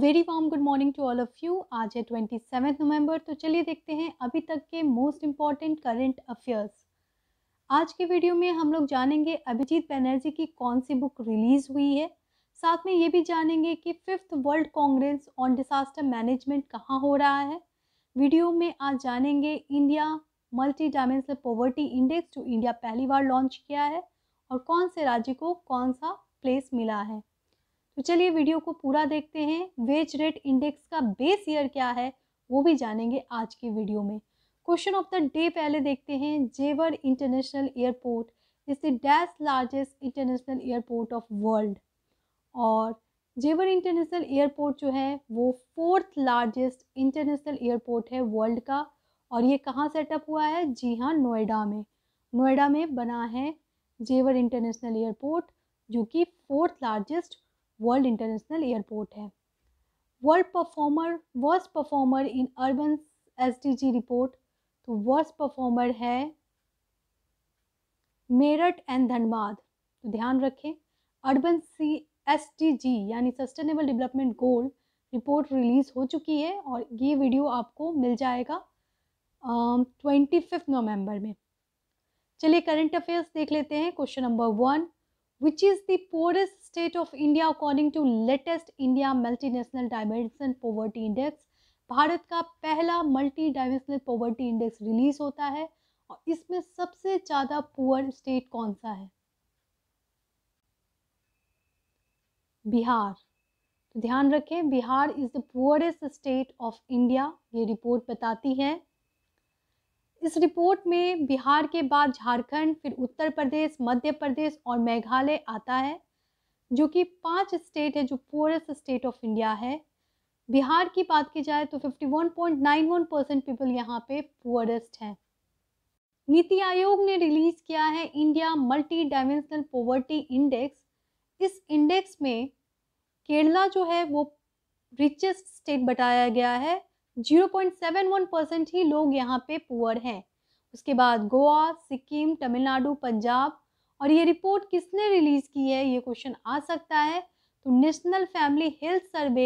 Very warm good morning to all of you आज है twenty seven नवम्बर तो चलिए देखते हैं अभी तक के मोस्ट इम्पॉर्टेंट करेंट अफेयर्स आज के वीडियो में हम लोग जानेंगे अभिजीत बनर्जी की कौन सी बुक रिलीज़ हुई है साथ में ये भी जानेंगे कि fifth world congress on disaster management कहाँ हो रहा है वीडियो में आज जानेंगे India multi dimensional poverty index जो इंडिया पहली बार लॉन्च किया है और कौन से राज्य को कौन सा प्लेस मिला है तो चलिए वीडियो को पूरा देखते हैं वेज रेट इंडेक्स का बेस ईयर क्या है वो भी जानेंगे आज की वीडियो में क्वेश्चन ऑफ द डे पहले देखते हैं Jewar international airport is the dash largest international airport of world और जेवर इंटरनेशनल एयरपोर्ट जो है वो फोर्थ लार्जेस्ट इंटरनेशनल एयरपोर्ट है वर्ल्ड का और ये कहाँ सेटअप हुआ है जी हाँ नोएडा में नोएडा में बना है जेवर इंटरनेशनल एयरपोर्ट जो कि fourth largest world international airport है world performer worst performer in urban S report तो वर्स्ट परफॉर्मर है मेरठ एंड धनबाद तो ध्यान रखें अर्बन सी एस यानी sustainable development goal report release हो चुकी है और ये वीडियो आपको मिल जाएगा ट्वेंटी फिफ्थ नवम्बर में चलिए करंट अफेयर्स देख लेते हैं question number one which is the poorest state of India according to latest India multinational dimensional poverty index Bharat का पहला multi dimensional poverty index release होता है और इसमें सबसे ज़्यादा पुअर स्टेट कौन सा है बिहार तो ध्यान रखें Bihar is the poorest state of India ये रिपोर्ट बताती है इस रिपोर्ट में बिहार के बाद झारखंड फिर उत्तर प्रदेश मध्य प्रदेश और मेघालय आता है जो कि पांच स्टेट है जो पोरेस्ट स्टेट ऑफ इंडिया है बिहार की बात की जाए तो 51.91 परसेंट पीपल यहाँ पे पुअरेस्ट हैं नीति आयोग ने रिलीज किया है India multi dimensional poverty index इस इंडेक्स में केरला जो है वो रिचेस्ट स्टेट बताया गया है 0.71 परसेंट ही लोग यहाँ पे पुअर हैं उसके बाद गोवा सिक्किम तमिलनाडु पंजाब और ये रिपोर्ट किसने रिलीज़ की है ये क्वेश्चन आ सकता है तो नेशनल फैमिली हेल्थ सर्वे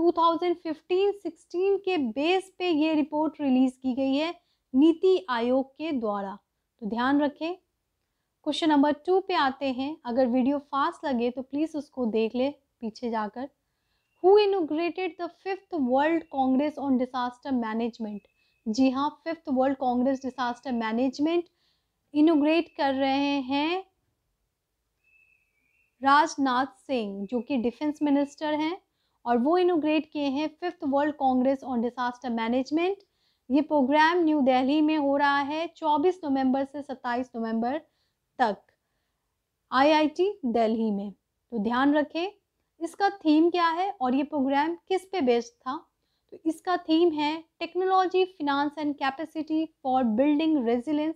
2015-16 के बेस पे ये रिपोर्ट रिलीज़ की गई है नीति आयोग के द्वारा तो ध्यान रखें क्वेश्चन नंबर टू पे आते हैं अगर वीडियो फास्ट लगे तो प्लीज़ उसको देख ले पीछे जाकर who inaugurated the fifth world congress on disaster management जी हाँ fifth world congress disaster management inaugurate कर रहे हैं राजनाथ सिंह जो कि डिफेंस मिनिस्टर हैं और वो इनोग्रेट किए हैं fifth world congress on disaster management ये प्रोग्राम न्यू दिल्ली में हो रहा है 24 नवंबर से 27 नवंबर तक आईआईटी दिल्ली में तो ध्यान रखें इसका थीम क्या है और ये प्रोग्राम किस पे बेस्ड था तो इसका थीम है technology finance and capacity for building resilience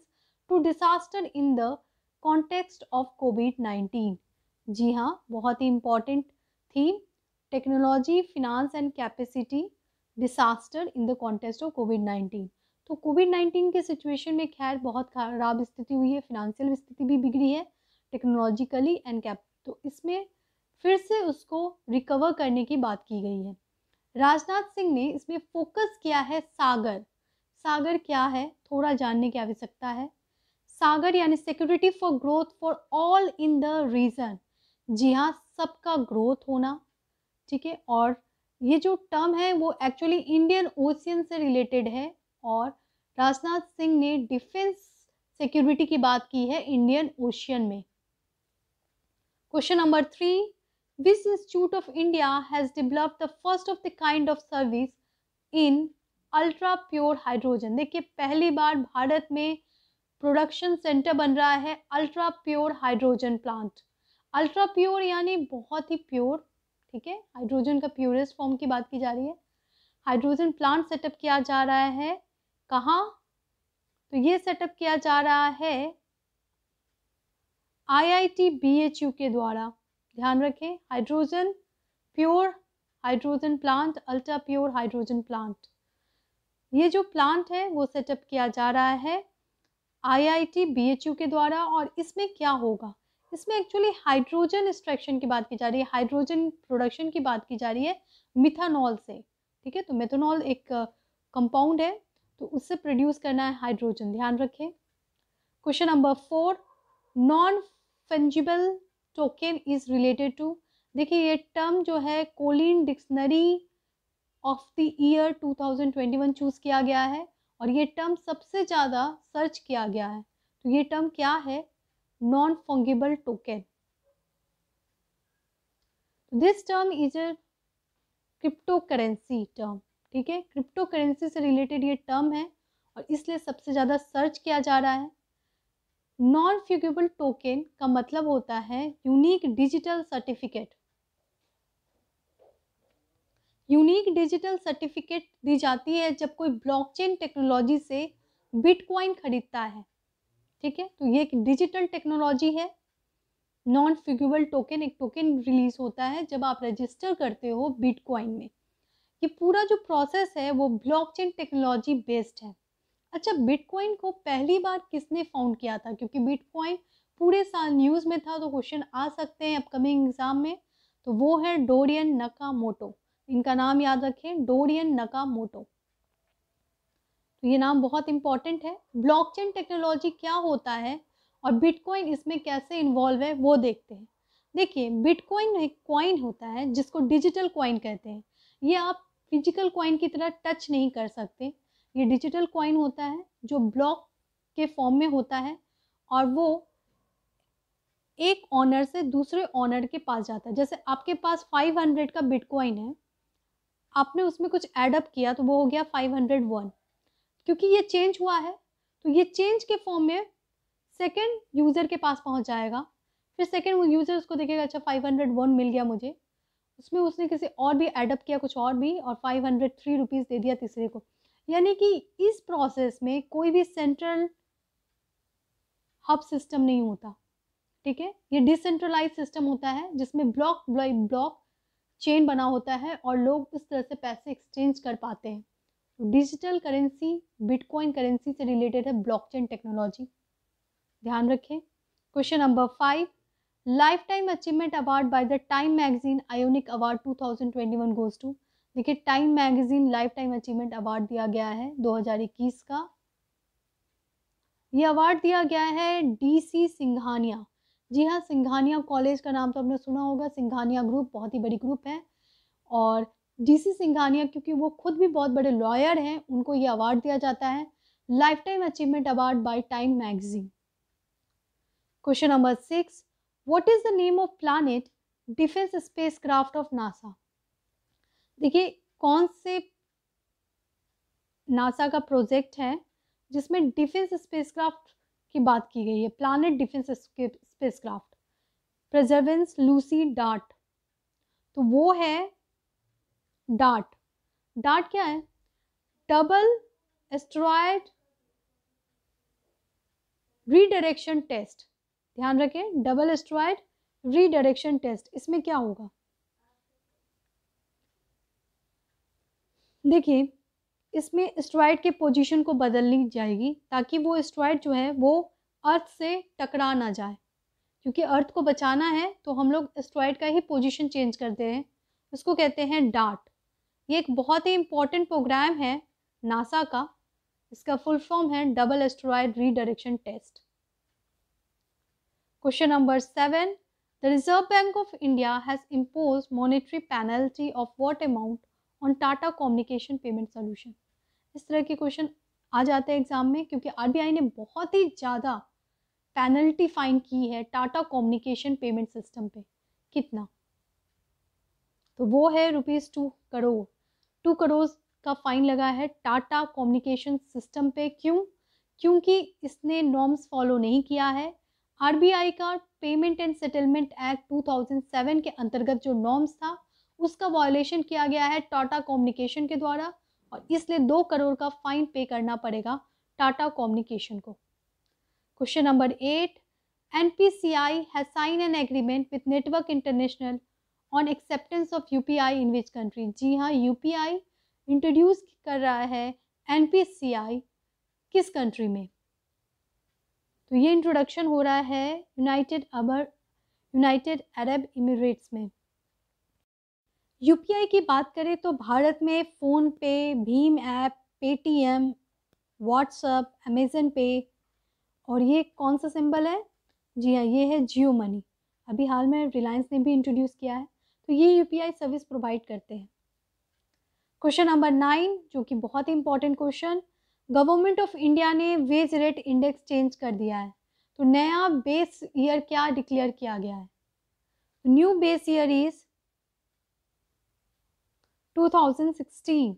to disaster in the context of COVID nineteen जी हाँ बहुत ही important theme technology finance and capacity disaster in the contest of COVID nineteen तो कोविड नाइन्टीन के situation में खैर बहुत खराब स्थिति हुई है फिनंशियल स्थिति भी बिगड़ी है टेक्नोलॉजिकली एंड कैप तो इसमें फिर से उसको रिकवर करने की बात की गई है राजनाथ सिंह ने इसमें फोकस किया है सागर सागर क्या है थोड़ा जानने की आवश्यकता है सागर यानी security for growth for all in the region जी हाँ सबका ग्रोथ होना ठीक है और ये जो टर्म है वो एक्चुअली इंडियन ओशियन से रिलेटेड है और राजनाथ सिंह ने डिफेंस सिक्योरिटी की बात की है इंडियन ओशियन में question number three which institute of India has develop the first of the kind of service in ultra pure hydrogen देखिए पहली बार भारत में प्रोडक्शन सेंटर बन रहा है ultra pure hydrogen plant ultra pure यानी बहुत ही प्योर ठीक है हाइड्रोजन का प्योरेस्ट फॉर्म की बात की जा रही है हाइड्रोजन प्लांट सेटअप किया जा रहा है कहाँ तो ये सेटअप किया जा रहा है आईआईटी बीएचयू के द्वारा ध्यान रखें hydrogen pure hydrogen plant ultra pure hydrogen plant ये जो प्लांट है वो सेटअप किया जा रहा है आईआईटी बीएचयू के द्वारा और इसमें क्या होगा इसमें एक्चुअली हाइड्रोजन एक्सट्रैक्शन की बात की जा रही है हाइड्रोजन प्रोडक्शन की बात की जा रही है मिथानॉल से ठीक है तो मेथानॉल एक कंपाउंड है तो उससे प्रोड्यूस करना है हाइड्रोजन ध्यान रखें question number four non fungible token is related to देखिए ये टर्म जो है Collins dictionary of the year 2021 choose किया गया है और ये टर्म सबसे ज़्यादा सर्च किया गया है तो ये टर्म क्या है non fungible token. तो this term is a cryptocurrency term ठीक है क्रिप्टोकरेंसी से रिलेटेड ये टर्म है और इसलिए सबसे ज़्यादा सर्च किया जा रहा है नॉन फ्यूगेबल टोकन का मतलब होता है unique digital certificate unique digital certificate दी जाती है जब कोई ब्लॉकचेन टेक्नोलॉजी से बिटकॉइन खरीदता है ठीक है तो ये एक डिजिटल टेक्नोलॉजी है नॉन फिग्यूबल टोकन एक टोकन रिलीज होता है जब आप रजिस्टर करते हो बिटकॉइन में ये पूरा जो प्रोसेस है वो ब्लॉकचेन टेक्नोलॉजी बेस्ड है अच्छा बिटकॉइन को पहली बार किसने फाउंड किया था क्योंकि बिटकॉइन पूरे साल न्यूज़ में था तो क्वेश्चन आ सकते हैं अपकमिंग एग्ज़ाम में तो वो है डोरियन मोटो इनका नाम याद रखें डोरियन मोटो ये नाम बहुत इंपॉर्टेंट है ब्लॉकचेन टेक्नोलॉजी क्या होता है और बिटकॉइन इसमें कैसे इन्वॉल्व है वो देखते हैं देखिए बिटकॉइन एक कॉइन होता है जिसको डिजिटल कॉइन कहते हैं ये आप फिजिकल कॉइन की तरह टच नहीं कर सकते ये डिजिटल कॉइन होता है जो ब्लॉक के फॉर्म में होता है और वो एक ऑनर से दूसरे ऑनर के पास जाता है जैसे आपके पास 500 का बिटकॉइन है आपने उसमें कुछ एडअप किया तो वो हो गया 501 क्योंकि ये चेंज हुआ है तो ये चेंज के फॉर्म में सेकेंड यूज़र के पास पहुँच जाएगा फिर सेकेंड वो यूज़र उसको देखेगा अच्छा फाइव हंड्रेड वन मिल गया मुझे उसमें उसने किसी और भी एडअप किया कुछ और भी और फाइव हंड्रेड थ्री रुपीज़ दे दिया तीसरे को यानी कि इस प्रोसेस में कोई भी सेंट्रल हब सिस्टम नहीं होता ठीक है ये डिसेंट्रलाइज सिस्टम होता है जिसमें ब्लॉक ब्लॉक चेन बना होता है और लोग इस तरह से पैसे एक्सचेंज कर पाते हैं डिजिटल करेंसी बिटकॉइन करेंसी से रिलेटेड है ब्लॉकचेन टेक्नोलॉजी ध्यान रखें question number five lifetime achievement award by the Time magazine iconic award 2021 goes to देखिए Time magazine lifetime achievement award दिया गया है 2021 का ये अवार्ड दिया गया है डीसी सिंघानिया जी हाँ सिंघानिया कॉलेज का नाम तो आपने सुना होगा सिंघानिया ग्रुप बहुत ही बड़ी ग्रुप है और डीसी सिंघानिया क्योंकि वो खुद भी बहुत बड़े लॉयर हैं उनको ये अवार्ड दिया जाता है lifetime achievement award by Time magazine question number six what is the name of planet defence spacecraft of NASA देखिए कौन से नासा का प्रोजेक्ट है जिसमें डिफेंस क्राफ्ट की बात की गई है planet defence spacecraft perseverance Lucy DART तो वो है डार्ट डार्ट क्या है डबल एस्ट्रॉयड रीडायरेक्शन टेस्ट ध्यान रखें डबल एस्ट्रॉयड रीडायरेक्शन टेस्ट इसमें क्या होगा देखिए इसमें एस्ट्रॉयड के पोजीशन को बदलनी जाएगी ताकि वो एस्ट्रॉयड जो है वो अर्थ से टकरा ना जाए क्योंकि अर्थ को बचाना है तो हम लोग एस्ट्रॉयड का ही पोजीशन चेंज करते हैं उसको कहते हैं डार्ट ये एक बहुत ही इम्पोर्टेंट प्रोग्राम है नासा का इसका फुल फॉर्म है double asteroid redirection test question number seven the Reserve Bank of India has impose monetary penalty of what amount on Tata communication payment solution इस तरह के क्वेश्चन आ जाते हैं एग्जाम में क्योंकि आर ने बहुत ही ज़्यादा पेनल्टी फाइन की है टाटा कम्युनिकेशन पेमेंट सिस्टम पे कितना तो वो है rupees two crore two crore का फाइन लगा है टाटा कम्युनिकेशन सिस्टम पे क्यों क्योंकि इसने नॉर्म्स फॉलो नहीं किया है आरबीआई का पेमेंट एंड सेटलमेंट एक्ट 2007 के अंतर्गत जो नॉर्म्स था उसका वायोलेशन किया गया है टाटा कम्युनिकेशन के द्वारा और इसलिए दो करोड़ का फाइन पे करना पड़ेगा टाटा कम्युनिकेशन को question number eight N P C I has sign an agreement with network international on acceptance of U P I in which country जी हाँ यू पी आई इंट्रोड्यूस कर रहा है एन पी सी आई किस country में तो ये introduction हो रहा है यूनाइटेड अबर यूनाइटेड अरब इमिरेट्स में यू पी आई की बात करें तो भारत में फ़ोन पे भीम app Paytm WhatsApp Amazon pay और ये कौन सा सिंबल है जी हाँ ये है जियो मनी अभी हाल में रिलायंस ने भी इंट्रोड्यूस किया है तो ये यू सर्विस प्रोवाइड करते हैं क्वेश्चन नंबर नाइन जो कि बहुत ही important question government of India ने वेज रेट इंडेक्स चेंज कर दिया है तो नया बेस ईयर क्या डिक्लेयर किया गया है न्यू बेस ईयर इज 2016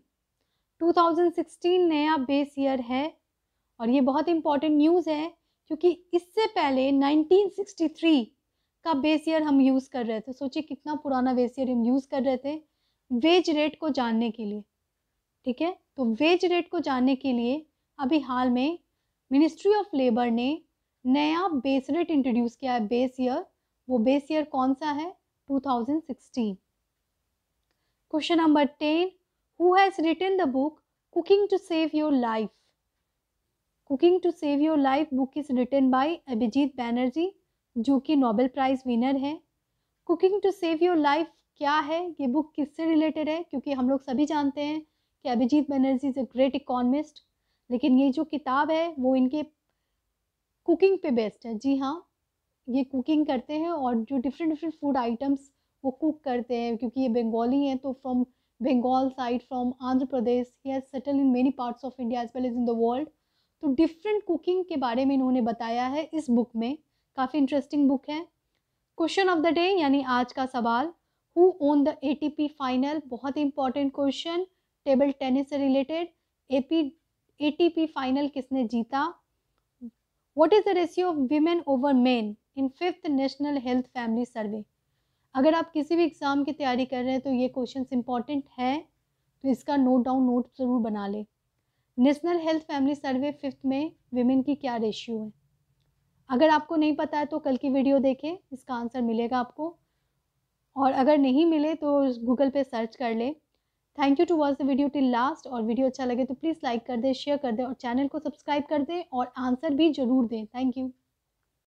2016 नया बेस ईयर है और ये बहुत इंपॉर्टेंट न्यूज़ है क्योंकि इससे पहले का बेस ईयर हम यूज़ कर रहे थे सोचिए कितना पुराना बेस ईयर हम यूज़ कर रहे थे वेज रेट को जानने के लिए ठीक है तो वेज रेट को जानने के लिए अभी हाल में मिनिस्ट्री ऑफ लेबर ने नया बेस रेट इंट्रोड्यूस किया है बेस ईयर वो बेस ईयर कौन सा है 2016 question number ten who has written the book cooking to save your life cooking to save your life book is written by Abhijit Banerjee जो कि नोबेल प्राइज़ विनर हैं cooking to save your life क्या है ये book किससे related है क्योंकि हम लोग सभी जानते हैं कि Abhijit Banerjee is a great economist लेकिन ये जो किताब है वो इनके कुकिंग पे बेस्ड है जी हाँ ये कुकिंग करते हैं और जो डिफरेंट डिफरेंट फूड आइटम्स वो कुक करते हैं क्योंकि ये बंगाली हैं तो from Bengal side from Andhra Pradesh he has settle in many parts of India as well as in the world तो डिफरेंट कुकिंग के बारे में इन्होंने बताया है इस बुक में काफ़ी इंटरेस्टिंग बुक है क्वेश्चन ऑफ द डे यानी आज का सवाल who won the A T P final बहुत ही इंपॉर्टेंट क्वेश्चन टेबल टेनिस से related A P A T P final किसने जीता what is the ratio of women over men in fifth national health family survey अगर आप किसी भी exam की तैयारी कर रहे हैं तो ये क्वेश्चन इंपॉर्टेंट है तो इसका नोट डाउन नोट ज़रूर बना लें national health family survey fifth में वीमेन की क्या रेशियो है अगर आपको नहीं पता है तो कल की वीडियो देखें इसका आंसर मिलेगा आपको और अगर नहीं मिले तो गूगल पे सर्च कर लें thank you to watch the video till last और वीडियो अच्छा लगे तो प्लीज़ लाइक कर दें शेयर कर दें और चैनल को सब्सक्राइब कर दें और आंसर भी ज़रूर दें थैंक यू